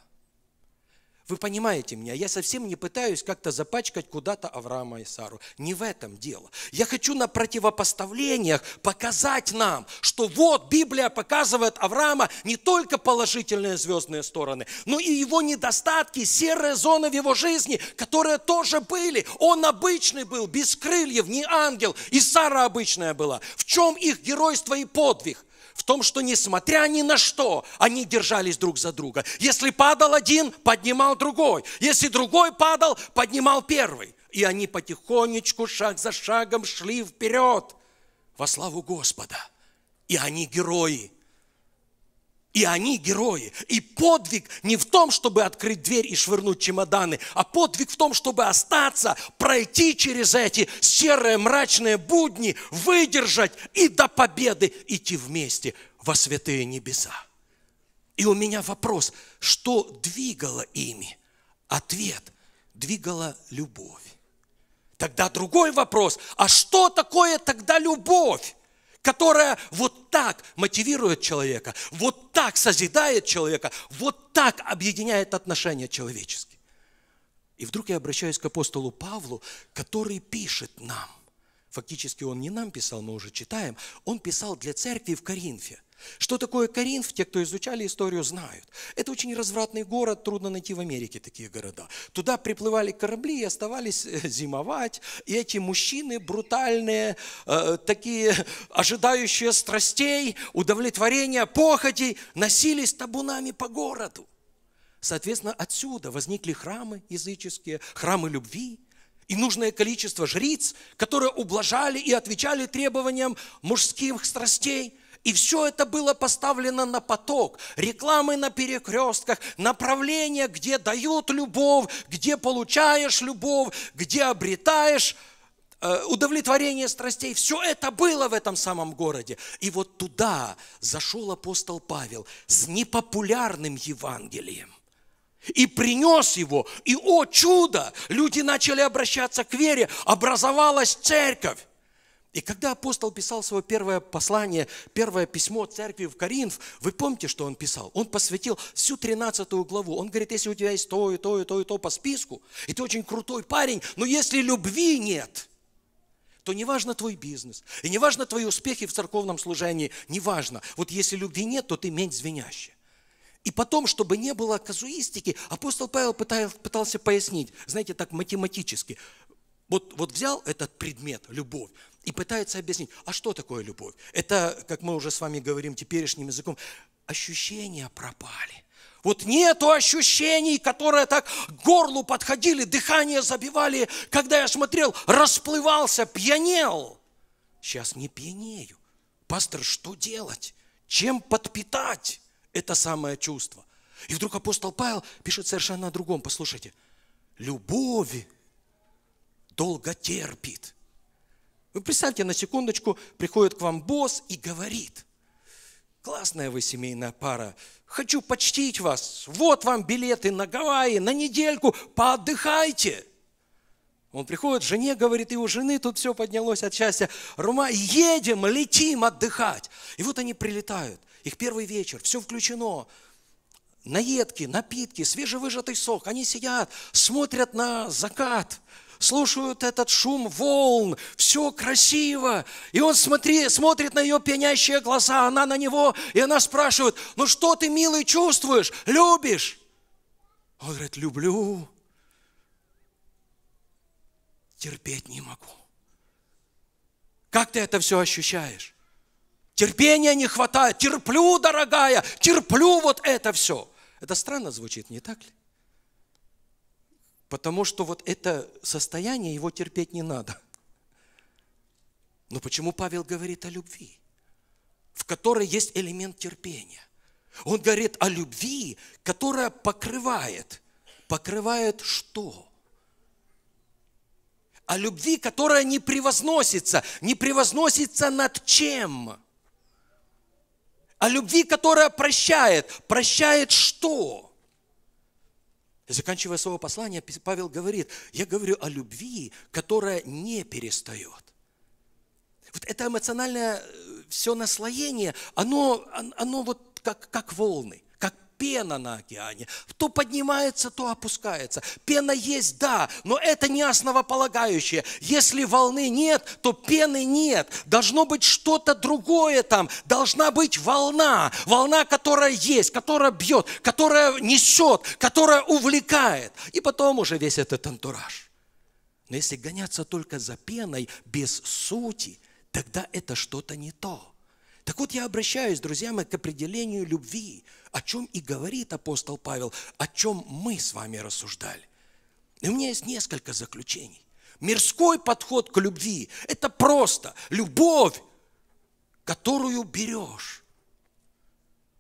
Вы понимаете меня, я совсем не пытаюсь как-то запачкать куда-то Авраама и Сару. Не в этом дело. Я хочу на противопоставлениях показать нам, что вот Библия показывает Авраама не только положительные звездные стороны, но и его недостатки, серые зоны в его жизни, которые тоже были. Он обычный был, без крыльев, не ангел, и Сара обычная была. В чем их геройство и подвиг? в том, что несмотря ни на что, они держались друг за друга. Если падал один, поднимал другой. Если другой падал, поднимал первый. И они потихонечку, шаг за шагом шли вперед во славу Господа. И они герои и они герои. И подвиг не в том, чтобы открыть дверь и швырнуть чемоданы, а подвиг в том, чтобы остаться, пройти через эти серые мрачные будни, выдержать и до победы идти вместе во святые небеса. И у меня вопрос, что двигало ими? Ответ – двигала любовь. Тогда другой вопрос, а что такое тогда любовь? которая вот так мотивирует человека, вот так созидает человека, вот так объединяет отношения человеческие. И вдруг я обращаюсь к апостолу Павлу, который пишет нам. Фактически он не нам писал, мы уже читаем. Он писал для церкви в Коринфе. Что такое Каринф, те, кто изучали историю, знают. Это очень развратный город, трудно найти в Америке такие города. Туда приплывали корабли и оставались э, зимовать. И эти мужчины брутальные, э, такие ожидающие страстей, удовлетворения, похотей, носились табунами по городу. Соответственно, отсюда возникли храмы языческие, храмы любви и нужное количество жриц, которые ублажали и отвечали требованиям мужских страстей – и все это было поставлено на поток. Рекламы на перекрестках, направления, где дают любовь, где получаешь любовь, где обретаешь э, удовлетворение страстей, все это было в этом самом городе. И вот туда зашел апостол Павел с непопулярным Евангелием. И принес его, и, о чудо, люди начали обращаться к вере, образовалась церковь. И когда апостол писал свое первое послание, первое письмо церкви в Коринф, вы помните, что он писал? Он посвятил всю 13 главу. Он говорит, если у тебя есть то и то и то и то по списку, и ты очень крутой парень, но если любви нет, то неважно твой бизнес, и неважно твои успехи в церковном служении, неважно. Вот если любви нет, то ты мень звенящий. И потом, чтобы не было казуистики, апостол Павел пытался пояснить, знаете, так математически. Вот, вот взял этот предмет, любовь, и пытается объяснить, а что такое любовь? Это, как мы уже с вами говорим теперешним языком, ощущения пропали. Вот нету ощущений, которые так к горлу подходили, дыхание забивали, когда я смотрел, расплывался, пьянел. Сейчас не пьянею. Пастор, что делать? Чем подпитать это самое чувство? И вдруг апостол Павел пишет совершенно о другом. Послушайте, любовь долго терпит – ну, представьте, на секундочку приходит к вам босс и говорит, классная вы семейная пара, хочу почтить вас, вот вам билеты на Гавайи, на недельку, поотдыхайте. Он приходит, жене говорит, и у жены тут все поднялось от счастья. Рума, едем, летим отдыхать. И вот они прилетают, их первый вечер, все включено. Наедки, напитки, свежевыжатый сок. Они сидят, смотрят на закат – слушают этот шум волн, все красиво. И он смотри, смотрит на ее пенящие глаза, она на него, и она спрашивает, ну что ты, милый, чувствуешь, любишь? Он говорит, люблю, терпеть не могу. Как ты это все ощущаешь? Терпения не хватает, терплю, дорогая, терплю вот это все. Это странно звучит, не так ли? Потому что вот это состояние, его терпеть не надо. Но почему Павел говорит о любви, в которой есть элемент терпения? Он говорит о любви, которая покрывает. Покрывает что? О любви, которая не превозносится. Не превозносится над чем? О любви, которая прощает. Прощает что? Заканчивая свое послание, Павел говорит, я говорю о любви, которая не перестает. Вот это эмоциональное э, все наслоение, оно, оно вот как, как волны пена на океане. То поднимается, то опускается. Пена есть, да, но это не основополагающее. Если волны нет, то пены нет. Должно быть что-то другое там. Должна быть волна. Волна, которая есть, которая бьет, которая несет, которая увлекает. И потом уже весь этот антураж. Но если гоняться только за пеной без сути, тогда это что-то не то. Так вот я обращаюсь, друзья мои, к определению любви – о чем и говорит апостол Павел, о чем мы с вами рассуждали. И у меня есть несколько заключений. Мирской подход к любви – это просто любовь, которую берешь.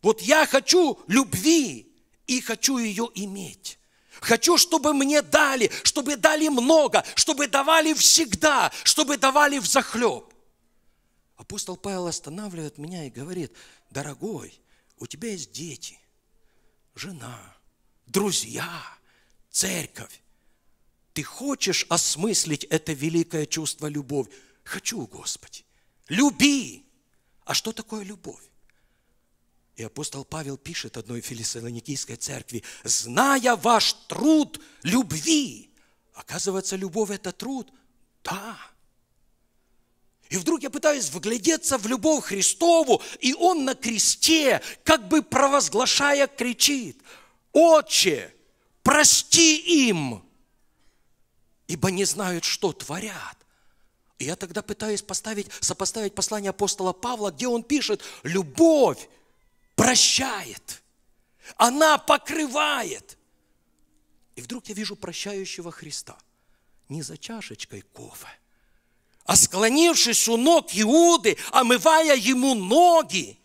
Вот я хочу любви и хочу ее иметь. Хочу, чтобы мне дали, чтобы дали много, чтобы давали всегда, чтобы давали в захлеб. Апостол Павел останавливает меня и говорит, дорогой, у тебя есть дети, жена, друзья, церковь. Ты хочешь осмыслить это великое чувство любовь? Хочу, Господи. Люби. А что такое любовь? И апостол Павел пишет одной филиссалоникийской церкви, зная ваш труд любви. Оказывается, любовь – это труд. Да, и вдруг я пытаюсь вглядеться в любовь Христову, и он на кресте, как бы провозглашая, кричит, «Отче, прости им, ибо не знают, что творят». И я тогда пытаюсь поставить, сопоставить послание апостола Павла, где он пишет, «Любовь прощает, она покрывает». И вдруг я вижу прощающего Христа не за чашечкой кофе – а склонившись у ног Иуды, омывая ему ноги.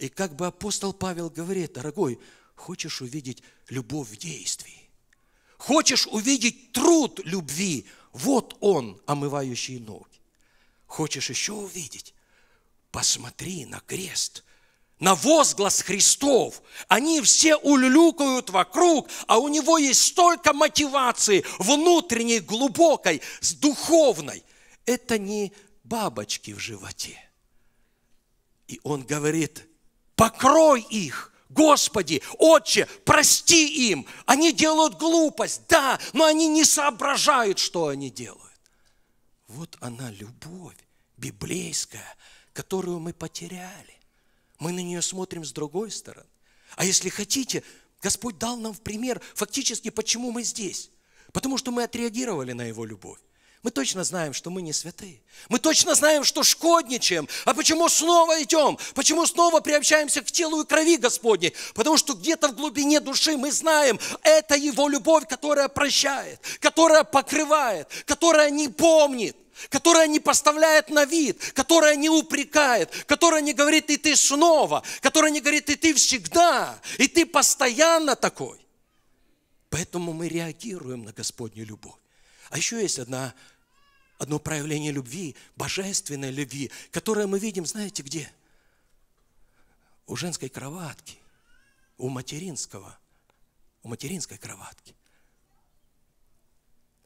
И как бы апостол Павел говорит, дорогой, хочешь увидеть любовь в действии, хочешь увидеть труд любви, вот он, омывающий ноги. Хочешь еще увидеть? Посмотри на крест – на возглас Христов. Они все улюлюкают вокруг, а у него есть столько мотивации внутренней, глубокой, духовной. Это не бабочки в животе. И он говорит, покрой их, Господи, Отче, прости им. Они делают глупость, да, но они не соображают, что они делают. Вот она любовь библейская, которую мы потеряли. Мы на нее смотрим с другой стороны. А если хотите, Господь дал нам в пример фактически, почему мы здесь. Потому что мы отреагировали на Его любовь. Мы точно знаем, что мы не святые. Мы точно знаем, что шкодничаем. А почему снова идем? Почему снова приобщаемся к телу и крови Господней? Потому что где-то в глубине души мы знаем, это Его любовь, которая прощает, которая покрывает, которая не помнит которая не поставляет на вид, которая не упрекает, которая не говорит «и ты снова», которая не говорит «и ты всегда», «и ты постоянно такой». Поэтому мы реагируем на Господню любовь. А еще есть одна одно проявление любви, божественной любви, которое мы видим, знаете где? У женской кроватки, у материнского, у материнской кроватки.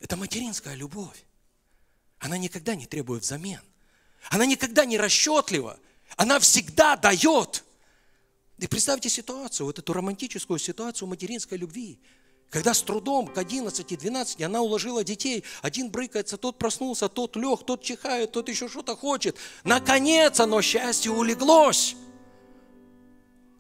Это материнская любовь. Она никогда не требует взамен. Она никогда не расчетлива. Она всегда дает. И представьте ситуацию, вот эту романтическую ситуацию материнской любви – когда с трудом к 11, 12 она уложила детей, один брыкается, тот проснулся, тот лег, тот чихает, тот еще что-то хочет. Наконец оно счастье улеглось.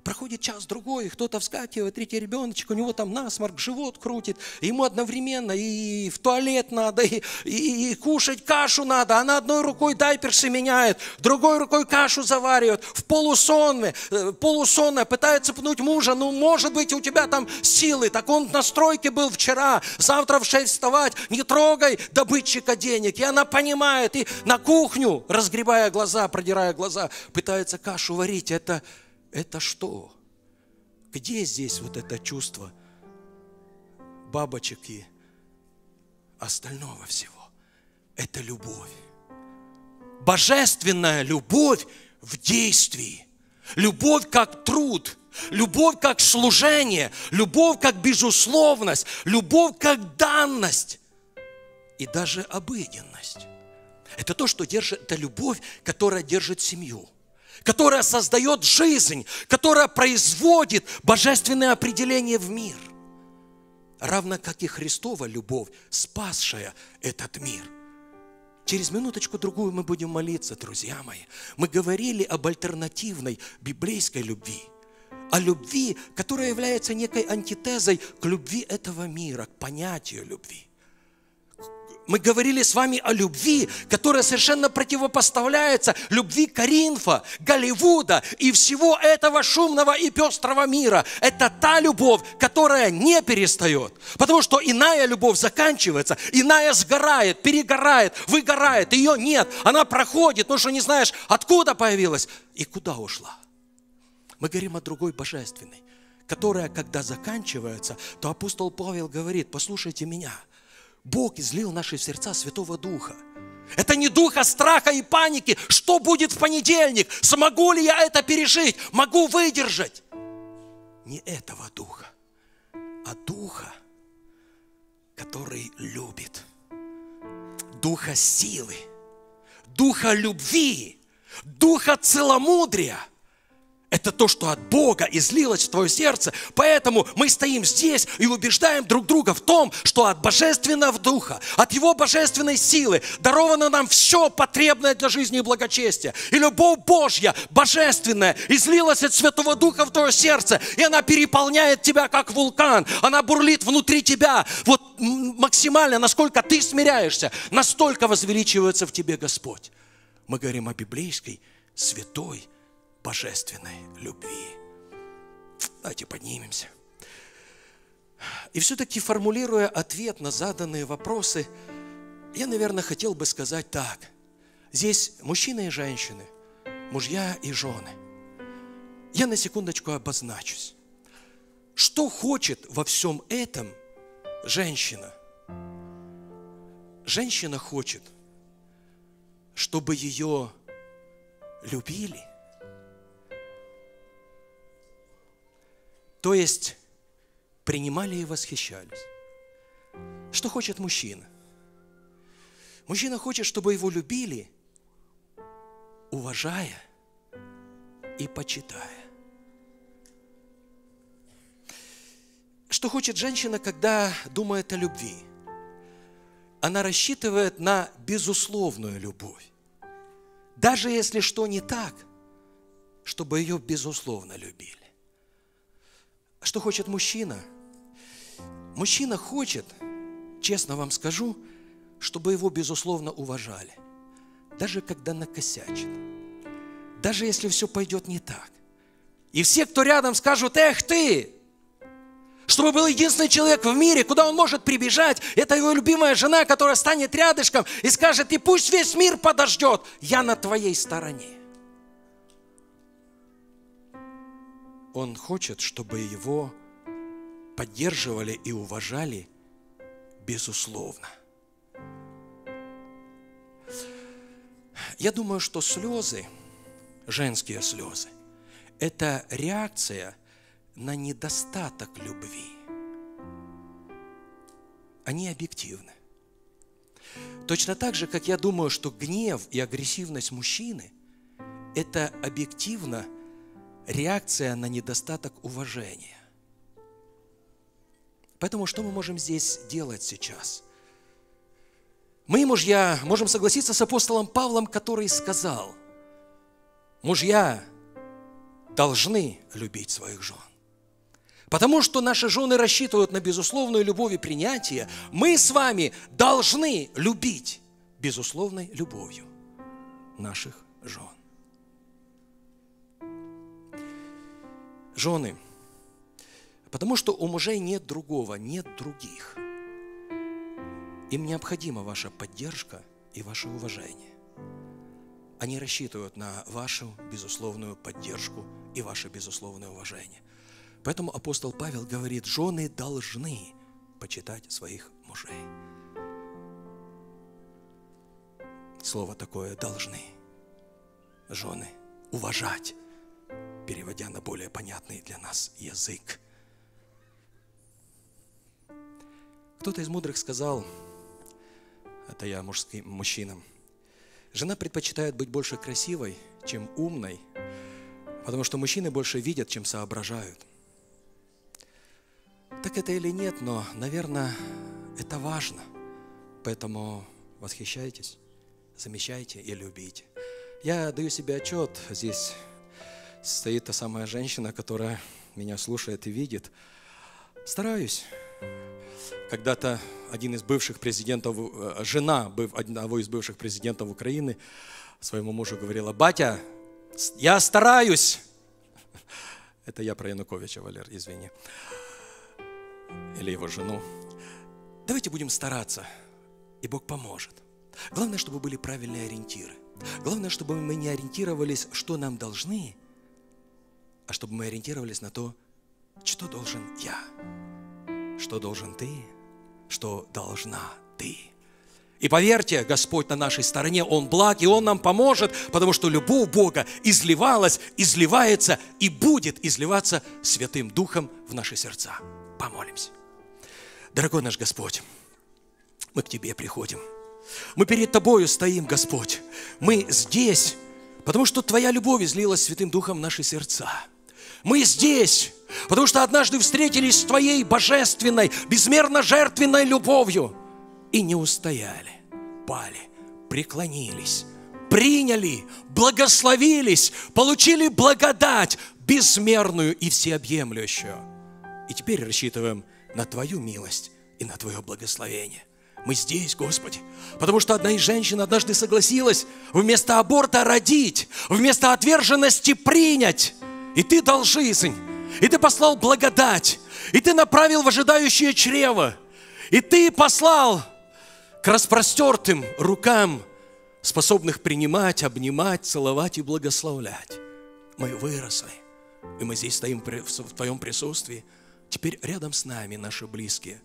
Проходит час-другой, кто-то вскакивает, третий ребеночек, у него там насморк, живот крутит, ему одновременно и в туалет надо, и, и, и кушать кашу надо. Она одной рукой дайперсы меняет, другой рукой кашу заваривает, в полусонме, э, полусонная, пытается пнуть мужа, ну, может быть, у тебя там силы, так он на стройке был вчера, завтра в 6 вставать, не трогай добытчика денег. И она понимает, и на кухню, разгребая глаза, продирая глаза, пытается кашу варить. Это это что? Где здесь вот это чувство бабочек и остального всего? Это любовь. Божественная любовь в действии. Любовь как труд – любовь как служение, любовь как безусловность, любовь как данность и даже обыденность. Это то, что держит, это любовь, которая держит семью которая создает жизнь, которая производит божественное определение в мир. Равно как и Христова любовь, спасшая этот мир. Через минуточку-другую мы будем молиться, друзья мои. Мы говорили об альтернативной библейской любви – о любви, которая является некой антитезой к любви этого мира, к понятию любви мы говорили с вами о любви, которая совершенно противопоставляется любви Каринфа, Голливуда и всего этого шумного и пестрого мира. Это та любовь, которая не перестает. Потому что иная любовь заканчивается, иная сгорает, перегорает, выгорает, ее нет. Она проходит, потому ну что не знаешь, откуда появилась и куда ушла. Мы говорим о другой божественной, которая, когда заканчивается, то апостол Павел говорит, послушайте меня – Бог излил в наши сердца Святого Духа. Это не духа страха и паники. Что будет в понедельник? Смогу ли я это пережить? Могу выдержать? Не этого духа, а духа, который любит. Духа силы, духа любви, духа целомудрия – это то, что от Бога излилось в твое сердце. Поэтому мы стоим здесь и убеждаем друг друга в том, что от Божественного Духа, от Его Божественной силы даровано нам все потребное для жизни и благочестия. И любовь Божья, божественная, излилась от Святого Духа в твое сердце, и она переполняет тебя, как вулкан. Она бурлит внутри тебя. Вот максимально, насколько ты смиряешься, настолько возвеличивается в тебе Господь. Мы говорим о библейской, святой, божественной любви. Давайте поднимемся. И все-таки формулируя ответ на заданные вопросы, я, наверное, хотел бы сказать так. Здесь мужчины и женщины, мужья и жены. Я на секундочку обозначусь. Что хочет во всем этом женщина? Женщина хочет, чтобы ее любили – То есть принимали и восхищались. Что хочет мужчина? Мужчина хочет, чтобы его любили, уважая и почитая. Что хочет женщина, когда думает о любви? Она рассчитывает на безусловную любовь. Даже если что не так, чтобы ее безусловно любили. Что хочет мужчина? Мужчина хочет, честно вам скажу, чтобы его, безусловно, уважали. Даже когда накосячит. Даже если все пойдет не так. И все, кто рядом, скажут, эх ты! Чтобы был единственный человек в мире, куда он может прибежать, это его любимая жена, которая станет рядышком и скажет, и пусть весь мир подождет, я на твоей стороне. Он хочет, чтобы его поддерживали и уважали безусловно. Я думаю, что слезы, женские слезы, это реакция на недостаток любви. Они объективны. Точно так же, как я думаю, что гнев и агрессивность мужчины – это объективно – реакция на недостаток уважения. Поэтому что мы можем здесь делать сейчас? Мы, мужья, можем согласиться с апостолом Павлом, который сказал, мужья должны любить своих жен. Потому что наши жены рассчитывают на безусловную любовь и принятие, мы с вами должны любить безусловной любовью наших жен. жены? Потому что у мужей нет другого, нет других. Им необходима ваша поддержка и ваше уважение. Они рассчитывают на вашу безусловную поддержку и ваше безусловное уважение. Поэтому апостол Павел говорит, жены должны почитать своих мужей. Слово такое «должны». Жены уважать переводя на более понятный для нас язык. Кто-то из мудрых сказал, это я мужским мужчинам, жена предпочитает быть больше красивой, чем умной, потому что мужчины больше видят, чем соображают. Так это или нет, но, наверное, это важно. Поэтому восхищайтесь, замечайте и любите. Я даю себе отчет здесь стоит та самая женщина, которая меня слушает и видит. Стараюсь. Когда-то один из бывших президентов, э, жена одного из бывших президентов Украины своему мужу говорила, «Батя, я стараюсь!» Это я про Януковича, Валер, извини. Или его жену. Давайте будем стараться, и Бог поможет. Главное, чтобы были правильные ориентиры. Главное, чтобы мы не ориентировались, что нам должны – а чтобы мы ориентировались на то, что должен я, что должен ты, что должна ты. И поверьте, Господь на нашей стороне, Он благ, и Он нам поможет, потому что любовь Бога изливалась, изливается и будет изливаться Святым Духом в наши сердца. Помолимся. Дорогой наш Господь, мы к Тебе приходим. Мы перед Тобою стоим, Господь. Мы здесь, потому что Твоя любовь излилась Святым Духом в наши сердца. Мы здесь, потому что однажды встретились с Твоей божественной, безмерно жертвенной любовью и не устояли, пали, преклонились, приняли, благословились, получили благодать безмерную и всеобъемлющую. И теперь рассчитываем на Твою милость и на Твое благословение. Мы здесь, Господи, потому что одна из женщин однажды согласилась вместо аборта родить, вместо отверженности принять – и ты дал жизнь, и ты послал благодать, и ты направил в ожидающее чрево, и ты послал к распростертым рукам, способных принимать, обнимать, целовать и благословлять. Мы выросли, и мы здесь стоим в Твоем присутствии. Теперь рядом с нами наши близкие,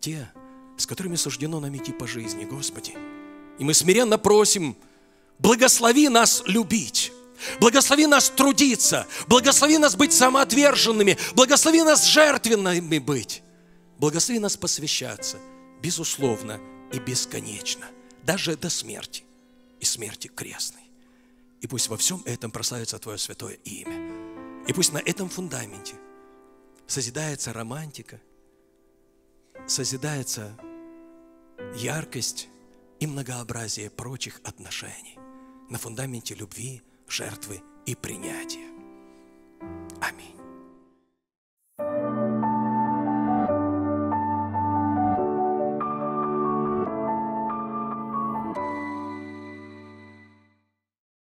те, с которыми суждено нам идти по жизни, Господи. И мы смиренно просим, благослови нас любить Благослови нас трудиться. Благослови нас быть самоотверженными. Благослови нас жертвенными быть. Благослови нас посвящаться, безусловно и бесконечно, даже до смерти и смерти крестной. И пусть во всем этом прославится Твое святое имя. И пусть на этом фундаменте созидается романтика, созидается яркость и многообразие прочих отношений на фундаменте любви, жертвы и принятия. Аминь.